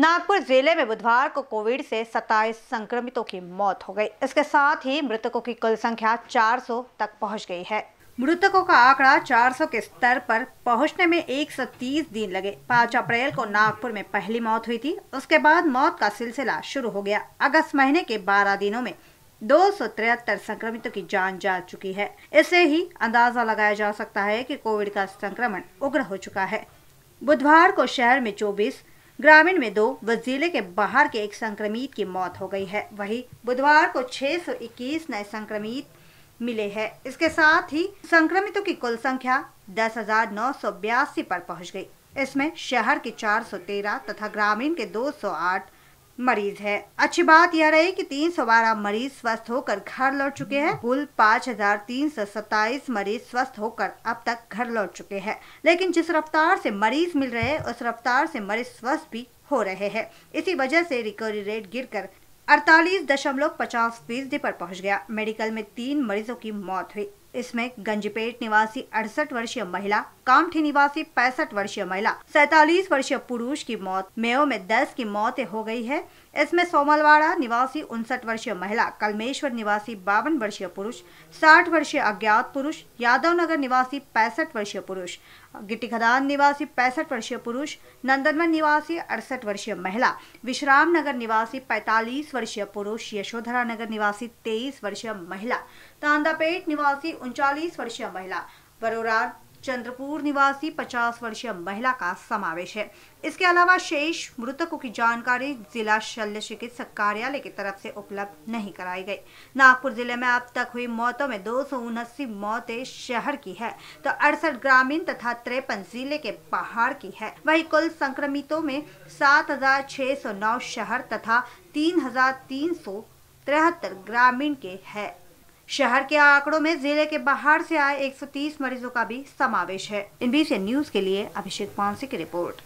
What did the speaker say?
नागपुर जिले में बुधवार को कोविड से 27 संक्रमितों की मौत हो गई इसके साथ ही मृतकों की कुल संख्या 400 तक पहुंच गई है मृतकों का आंकड़ा 400 के स्तर पर पहुंचने में 130 दिन लगे 5 अप्रैल को नागपुर में पहली मौत हुई थी उसके बाद मौत का सिलसिला शुरू हो गया अगस्त महीने के 12 दिनों में दो संक्रमितों की जान जा चुकी है इससे ही अंदाजा लगाया जा सकता है कि कोविड का संक्रमण उग्र हो चुका है बुधवार को शहर में चौबीस ग्रामीण में दो व जिले के बाहर के एक संक्रमित की मौत हो गई है वहीं बुधवार को 621 नए संक्रमित मिले हैं इसके साथ ही संक्रमितों की कुल संख्या दस हजार नौ सौ बयासी पर पहुंच गई इसमें शहर के 413 तथा ग्रामीण के 208 मरीज है अच्छी बात यह रही कि बारह मरीज स्वस्थ होकर घर लौट चुके हैं कुल पाँच हजार तीन सौ सत्ताईस मरीज स्वस्थ होकर अब तक घर लौट चुके हैं लेकिन जिस रफ्तार से मरीज मिल रहे हैं उस रफ्तार से मरीज स्वस्थ भी हो रहे हैं इसी वजह से रिकवरी रेट गिरकर अड़तालीस दशमलव पचास फीसदी पर पहुंच गया मेडिकल में तीन मरीजों की मौत हुई इसमें गंजपेट निवासी अड़सठ वर्षीय महिला कामठी निवासी पैंसठ वर्षीय महिला सैतालीस वर्षीय पुरुष की मौत मेयो में दस की मौतें हो गई है इसमें सोमलवाड़ा निवासी उनसठ वर्षीय महिला कलमेश्वर निवासी बावन वर्षीय पुरुष साठ वर्षीय अज्ञात पुरुष यादव नगर निवासी पैंसठ वर्षीय पुरुष गिट्टी खदान निवासी पैंसठ वर्षीय पुरुष नंदनवन निवासी अड़सठ वर्षीय महिला विश्राम नगर निवासी पैंतालीस वर्षीय पुरुष यशोधरा नगर निवासी तेईस वर्षीय महिला तांदापेट निवासी उनचालीस वर्षीय महिला बरोरा चंद्रपुर निवासी 50 वर्षीय महिला का समावेश है इसके अलावा शेष मृतकों की जानकारी जिला शल्य चिकित्सक कार्यालय की तरफ से उपलब्ध नहीं कराई गई नागपुर जिले में अब तक हुई मौतों में दो मौतें शहर की है तो अड़सठ ग्रामीण तथा तिरपन जिले के बाहर की है वही कुल संक्रमितों में 7,609 शहर तथा तीन ग्रामीण के है शहर के आंकड़ों में जिले के बाहर से आए 130 मरीजों का भी समावेश है इन बीसी न्यूज के लिए अभिषेक पांसी की रिपोर्ट